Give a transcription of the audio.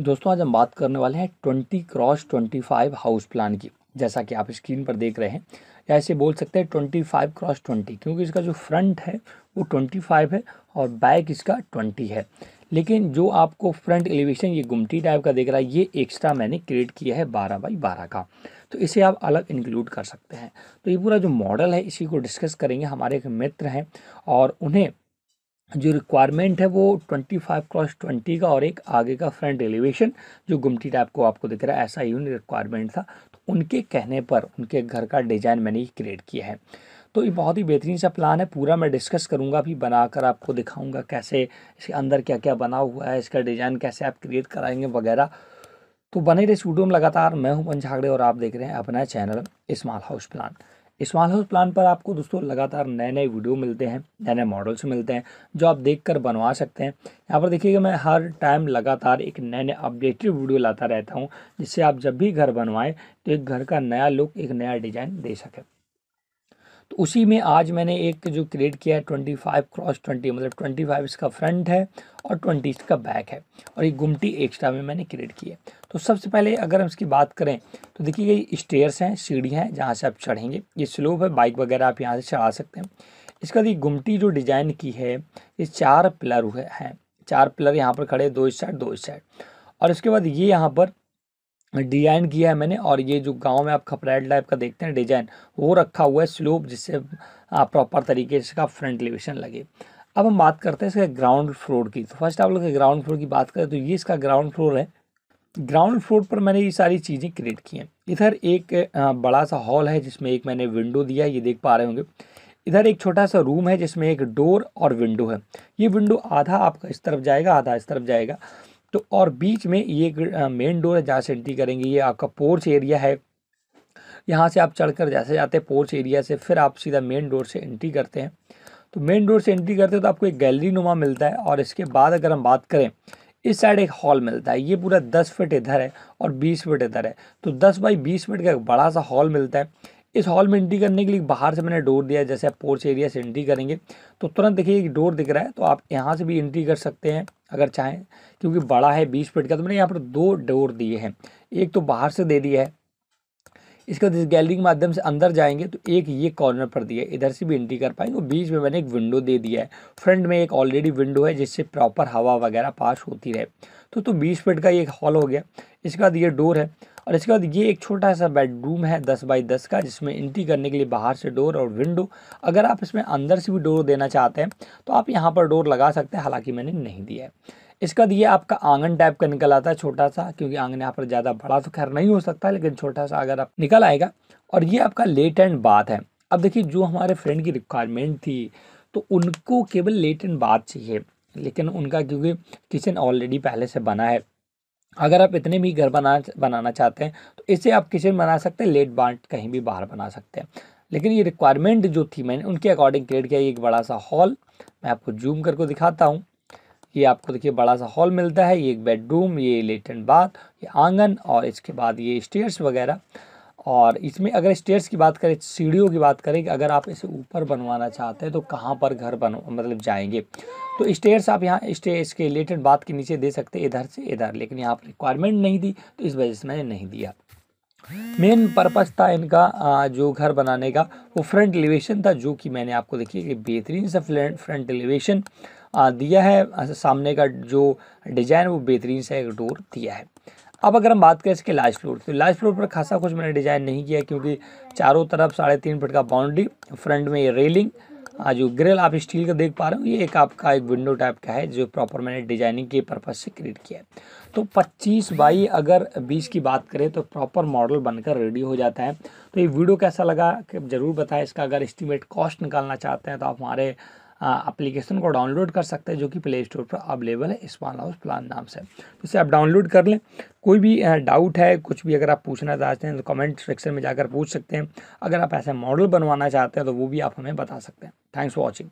दोस्तों आज हम बात करने वाले हैं twenty cross twenty five house plan की जैसा कि आप स्क्रीन पर देख रहे हैं या ऐसे बोल सकते हैं ट्वेंटी फाइव क्रॉस ट्वेंटी क्योंकि इसका जो फ्रंट है वो ट्वेंटी फाइव है और बैक इसका ट्वेंटी है लेकिन जो आपको फ्रंट एलिवेशन ये गुमटी टाइप का देख रहा है ये एक्स्ट्रा मैंने क्रिएट किया है बारह बाई बारह का तो इसे आप अलग इंक्लूड कर सकते हैं तो ये पूरा जो मॉडल है इसी को डिस्कस करेंगे हमारे एक मित्र हैं और उन्हें जो रिक्वायरमेंट है वो 25 फाइव क्रॉस ट्वेंटी का और एक आगे का फ्रंट एलिवेशन जो गुमटी टाइप को आपको दिख रहा है ऐसा ही रिक्वायरमेंट था तो उनके कहने पर उनके घर का डिज़ाइन मैंने क्रिएट किया है तो ये बहुत ही बेहतरीन सा प्लान है पूरा मैं डिस्कस करूँगा अभी बनाकर आपको दिखाऊँगा कैसे इसके अंदर क्या क्या बना हुआ है इसका डिज़ाइन कैसे आप क्रिएट कराएंगे वगैरह तो बने रहे स्टूडियो में लगातार मैं हूँ पंचागड़े और आप देख रहे हैं अपना channel small house plan small house plan पर आपको दोस्तों लगातार नए नए वीडियो मिलते हैं नए नए मॉडल्स मिलते हैं जो आप देख कर बनवा सकते हैं यहाँ पर देखिएगा मैं हर टाइम लगातार एक नए नए अपडेटेड वीडियो लाता रहता हूँ जिससे आप जब भी घर बनवाएं तो एक घर का नया लुक एक नया डिज़ाइन दे सकें तो उसी में आज मैंने एक जो क्रिएट किया है ट्वेंटी फाइव क्रॉस ट्वेंटी मतलब ट्वेंटी फाइव इसका फ्रंट है और ट्वेंटी इसका बैक है और ये गुमटी एक्स्ट्रा में मैंने क्रिएट किया है तो सबसे पहले अगर हम इसकी बात करें तो देखिए ये स्टेयर्स हैं सीढ़ी हैं जहाँ से आप चढ़ेंगे ये स्लोप है बाइक वगैरह आप यहाँ से चढ़ा सकते हैं इसके बाद ये गुमटी जो डिज़ाइन की है ये चार पिलर हुए हैं चार पिलर यहाँ पर खड़े दो इस साइड दो इस साइड और इसके बाद ये यहाँ पर डिजाइन किया है मैंने और ये जो गांव में आप खपरेट टाइप का देखते हैं डिजाइन वो रखा हुआ है स्लोप जिससे प्रॉपर तरीके से इसका फ्रंट एलिवेशन लगे अब हम बात करते हैं इसके ग्राउंड फ्लोर की तो फर्स्ट आप लोग ग्राउंड फ्लोर की बात करें तो ये इसका ग्राउंड फ्लोर है ग्राउंड फ्लोर पर मैंने ये सारी चीज़ें क्रिएट की हैं इधर एक बड़ा सा हॉल है जिसमें एक मैंने विंडो दिया ये देख पा रहे होंगे इधर एक छोटा सा रूम है जिसमें एक डोर और विंडो है ये विंडो आधा आपका इस तरफ जाएगा आधा इस तरफ जाएगा तो और बीच में ये एक मेन डोर है जहाँ से एंट्री करेंगे ये आपका पोर्च एरिया है यहाँ से आप चढ़कर जैसे जाते हैं पोर्च एरिया से फिर आप सीधा मेन डोर से एंट्री करते हैं तो मेन डोर से एंट्री करते हैं तो आपको एक गैलरी नुमा मिलता है और इसके बाद अगर हम बात करें इस साइड एक हॉल मिलता है ये पूरा दस फिट इधर है और बीस फिट इधर है तो दस बाई बीस फिट का एक बड़ा सा हॉल मिलता है इस हॉल में एंट्री करने के लिए बाहर से मैंने डोर दिया है जैसे आप पोर्च एरिया से एंट्री करेंगे तो तुरंत देखिए एक डोर दिख रहा है तो आप यहाँ से भी एंट्री कर सकते हैं अगर चाहें क्योंकि बड़ा है बीस फिट का तो मैंने यहाँ पर दो डोर दिए हैं एक तो बाहर से दे दिया है इसके बाद इस गैलरी के माध्यम से अंदर जाएंगे तो एक ये कॉर्नर पर दिया है इधर से भी एंट्री कर पाएंगे बीच में मैंने एक विंडो दे दिया है फ्रंट में एक ऑलरेडी विंडो है जिससे प्रॉपर हवा वगैरह पास होती रहे तो तो बीस फिट का ये हॉल हो गया इसके बाद ये डोर है और इसके बाद ये एक छोटा सा बेडरूम है दस बाई दस का जिसमें एंट्री करने के लिए बाहर से डोर और विंडो अगर आप इसमें अंदर से भी डोर देना चाहते हैं तो आप यहाँ पर डोर लगा सकते हैं हालाँकि मैंने नहीं दिया है इसके बाद ये आपका आंगन टाइप का निकल आता है छोटा सा क्योंकि आंगन यहाँ पर ज़्यादा बड़ा तो खैर नहीं हो सकता लेकिन छोटा सा अगर आप निकल आएगा और ये आपका लेट एंड बाथ है अब देखिए जो हमारे फ्रेंड की रिक्वायरमेंट थी तो उनको केवल लेट एंड बाथ चाहिए लेकिन उनका क्योंकि किचन ऑलरेडी पहले से बना है अगर आप इतने भी घर बना बनाना चाहते हैं तो इसे आप किचन बना सकते हैं लेट बाट कहीं भी बाहर बना सकते हैं लेकिन ये रिक्वायरमेंट जो थी मैंने उनके अकॉर्डिंग क्रिएट किया एक बड़ा सा हॉल मैं आपको जूम करके दिखाता हूँ ये आपको देखिए बड़ा सा हॉल मिलता है ये एक बेडरूम ये लेटन बाथ ये आंगन और इसके बाद ये स्टेयर्स वगैरह और इसमें अगर स्टेयर्स की बात करें सीढ़ियों की बात करें कि अगर आप इसे ऊपर बनवाना चाहते हैं तो कहाँ पर घर बन मतलब जाएंगे तो स्टेयर्स आप यहाँ स्टे इसके रिलेटेड बात के नीचे दे सकते इधर से इधर लेकिन यहाँ पर रिक्वायरमेंट नहीं दी तो इस वजह से मैंने नहीं दिया मेन पर्पस था इनका जो घर बनाने का वो फ्रंट एलिवेशन था जो कि मैंने आपको देखिए कि बेहतरीन सा फ्रंट एलिवेशन दिया है सामने का जो डिज़ाइन वो बेहतरीन सा एक डोर दिया है अब अगर हम बात करें इसके लास्ट फ्लोर तो लास्ट फ्लोर पर खासा कुछ मैंने डिज़ाइन नहीं किया क्योंकि चारों तरफ साढ़े तीन फिट का बाउंड्री फ्रंट में ये रेलिंग जो ग्रिल आप स्टील का देख पा रहे हो ये एक आपका एक विंडो टाइप का है जो प्रॉपर मैंने डिजाइनिंग के पर्पज से क्रिएट किया है तो 25 बाई अगर 20 की बात करें तो प्रॉपर मॉडल बनकर रेडी हो जाता है तो ये वीडियो कैसा लगा ज़रूर बताएं इसका अगर एस्टिमेट कॉस्ट निकालना चाहते हैं तो आप हमारे एप्लीकेशन को डाउनलोड कर सकते हैं जो कि प्ले स्टोर पर अवेलेबल है स्मॉल हाउस प्लान नाम से तो इसे आप डाउनलोड कर लें कोई भी डाउट है कुछ भी अगर आप पूछना चाहते हैं तो कमेंट सेक्शन में जाकर पूछ सकते हैं अगर आप ऐसे मॉडल बनवाना चाहते हैं तो वो भी आप हमें बता सकते हैं थैंक्स फॉर वॉचिंग